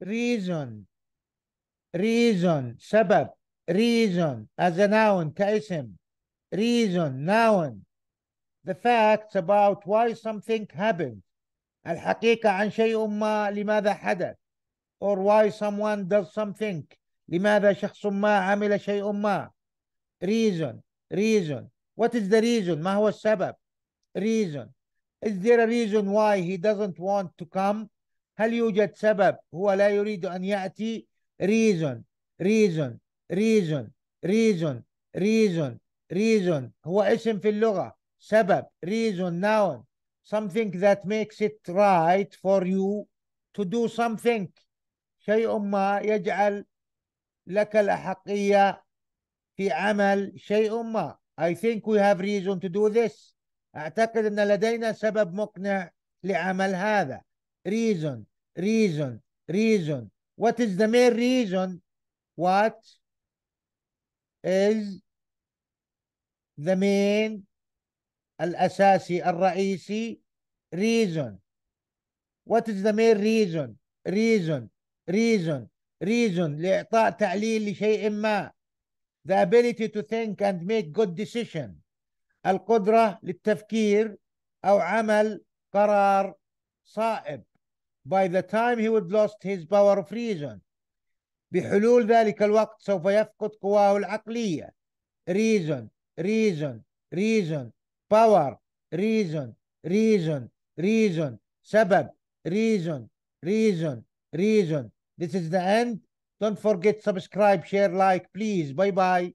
reason reason سبب reason as a noun كاسم reason noun the facts about why something happened الحقيقة عن شيء ما لماذا حدث or why someone does something لماذا شخص ما عمل شيء ما reason reason what is the reason ما هو السبب reason is there a reason why he doesn't want to come هل يوجد سبب هو لا يريد أن يأتي reason reason reason reason reason reason هو اسم في اللغة سبب reason noun something that makes it right for you to do something شيء ما يجعل لك الأحقية في عمل شيء ما I think we have reason to do this أعتقد أن لدينا سبب مقنع لعمل هذا reason, reason, reason. What is the main reason? What is the main الأساسي الرئيسي reason what is the main reason reason reason reason لإعطاء تعليل لشيء ما the ability to think and make good decision القدرة للتفكير أو عمل قرار صائب by the time he would lost his power of reason بحلول ذلك الوقت سوف يفقد قواه العقلية reason reason reason power reason reason reason سبب reason reason reason this is the end don't forget subscribe share like please bye bye